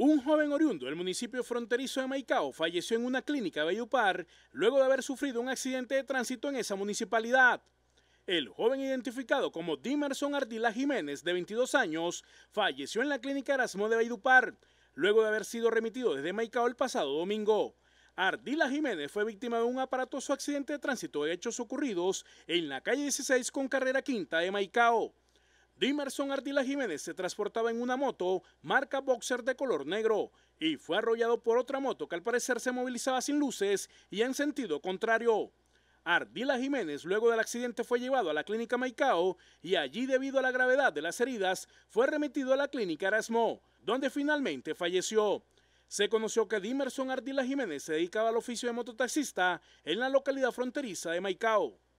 Un joven oriundo del municipio fronterizo de Maicao falleció en una clínica de Bayupar luego de haber sufrido un accidente de tránsito en esa municipalidad. El joven identificado como Dimerson Ardila Jiménez, de 22 años, falleció en la clínica Erasmo de Bayupar luego de haber sido remitido desde Maicao el pasado domingo. Ardila Jiménez fue víctima de un aparatoso accidente de tránsito de hechos ocurridos en la calle 16 con carrera quinta de Maicao. Dimerson Ardila Jiménez se transportaba en una moto marca Boxer de color negro y fue arrollado por otra moto que al parecer se movilizaba sin luces y en sentido contrario. Ardila Jiménez luego del accidente fue llevado a la clínica Maicao y allí debido a la gravedad de las heridas fue remitido a la clínica Erasmo, donde finalmente falleció. Se conoció que Dimerson Ardila Jiménez se dedicaba al oficio de mototaxista en la localidad fronteriza de Maicao.